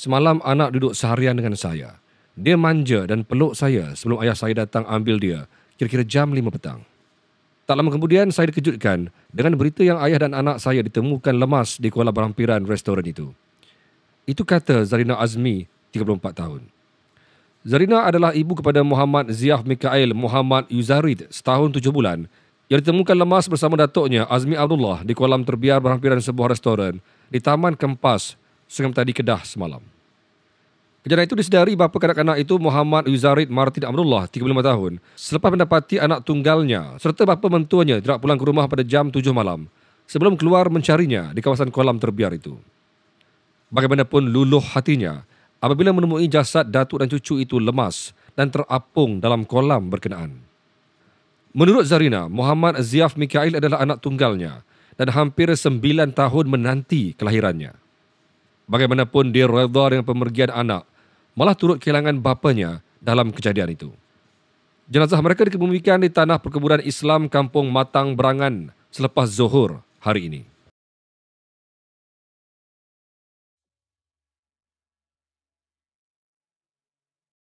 Semalam anak duduk seharian dengan saya. Dia manja dan peluk saya sebelum ayah saya datang ambil dia kira-kira jam lima petang. Tak lama kemudian saya dikejutkan dengan berita yang ayah dan anak saya ditemukan lemas di Kuala Berhampiran restoran itu. Itu kata Zarina Azmi, 34 tahun. Zarina adalah ibu kepada Muhammad Ziyah Mikael Muhammad Yuzarid setahun tujuh bulan yang ditemukan lemas bersama datuknya Azmi Abdullah di kolam terbiar berhampiran sebuah restoran di Taman Kempas, Sungai Tadi Kedah semalam. Kejadian itu disedari bapa kanak-kanak itu Muhammad Yuzarid Martin Amrullah, 35 tahun, selepas mendapati anak tunggalnya serta bapa mentuanya tidak pulang ke rumah pada jam 7 malam sebelum keluar mencarinya di kawasan kolam terbiar itu. Bagaimanapun luluh hatinya apabila menemui jasad datuk dan cucu itu lemas dan terapung dalam kolam berkenaan. Menurut Zarina, Muhammad Ziaf Mikail adalah anak tunggalnya dan hampir 9 tahun menanti kelahirannya. Bagaimanapun dia redha dengan pemergian anak, malah turut kehilangan bapanya dalam kejadian itu. Jenazah mereka dikebumikan di tanah perkuburan Islam Kampung Matang Berangan selepas zuhur hari ini.